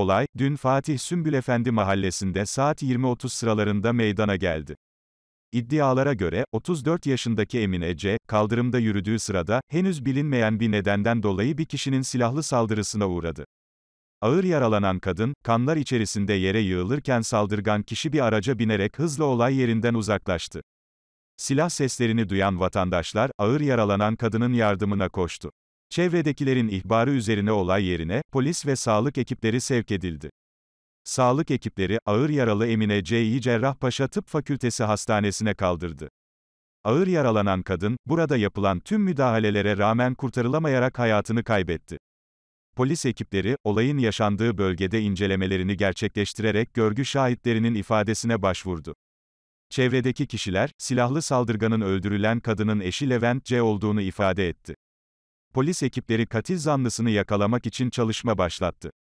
Olay, dün Fatih Sümbül Efendi mahallesinde saat 20.30 sıralarında meydana geldi. İddialara göre, 34 yaşındaki Emine C., kaldırımda yürüdüğü sırada, henüz bilinmeyen bir nedenden dolayı bir kişinin silahlı saldırısına uğradı. Ağır yaralanan kadın, kanlar içerisinde yere yığılırken saldırgan kişi bir araca binerek hızla olay yerinden uzaklaştı. Silah seslerini duyan vatandaşlar, ağır yaralanan kadının yardımına koştu. Çevredekilerin ihbarı üzerine olay yerine, polis ve sağlık ekipleri sevk edildi. Sağlık ekipleri, ağır yaralı Emine C.'yi Cerrahpaşa Tıp Fakültesi Hastanesi'ne kaldırdı. Ağır yaralanan kadın, burada yapılan tüm müdahalelere rağmen kurtarılamayarak hayatını kaybetti. Polis ekipleri, olayın yaşandığı bölgede incelemelerini gerçekleştirerek görgü şahitlerinin ifadesine başvurdu. Çevredeki kişiler, silahlı saldırganın öldürülen kadının eşi Levent C. olduğunu ifade etti. Polis ekipleri katil zanlısını yakalamak için çalışma başlattı.